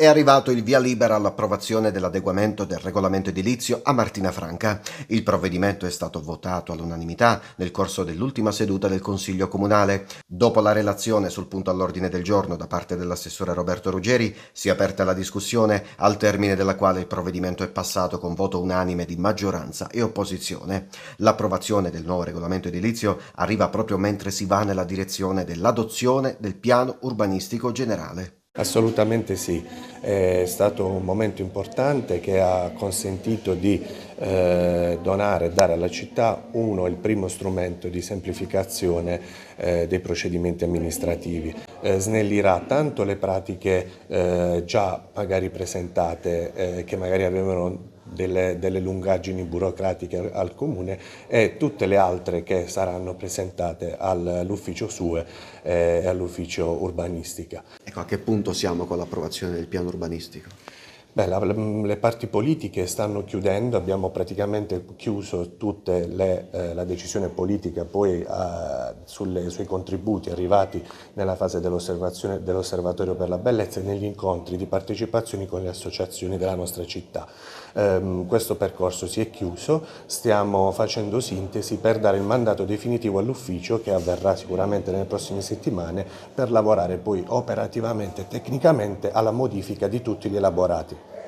È arrivato il via libera all'approvazione dell'adeguamento del regolamento edilizio a Martina Franca. Il provvedimento è stato votato all'unanimità nel corso dell'ultima seduta del Consiglio Comunale. Dopo la relazione sul punto all'ordine del giorno da parte dell'assessore Roberto Ruggeri si è aperta la discussione, al termine della quale il provvedimento è passato con voto unanime di maggioranza e opposizione. L'approvazione del nuovo regolamento edilizio arriva proprio mentre si va nella direzione dell'adozione del piano urbanistico generale. Assolutamente sì, è stato un momento importante che ha consentito di eh, donare e dare alla città uno, il primo strumento di semplificazione eh, dei procedimenti amministrativi. Eh, snellirà tanto le pratiche eh, già magari presentate eh, che magari avevano delle, delle, lungaggini burocratiche al comune e tutte le altre che saranno presentate all'ufficio SUE e all'ufficio urbanistica. Ecco, a che punto siamo con l'approvazione del piano urbanistico? Beh, la, le parti politiche stanno chiudendo, abbiamo praticamente chiuso tutte eh, la decisione politica poi a sulle, sui contributi arrivati nella fase dell'osservazione dell'Osservatorio per la Bellezza e negli incontri di partecipazione con le associazioni della nostra città. Ehm, questo percorso si è chiuso, stiamo facendo sintesi per dare il mandato definitivo all'ufficio che avverrà sicuramente nelle prossime settimane per lavorare poi operativamente e tecnicamente alla modifica di tutti gli elaborati.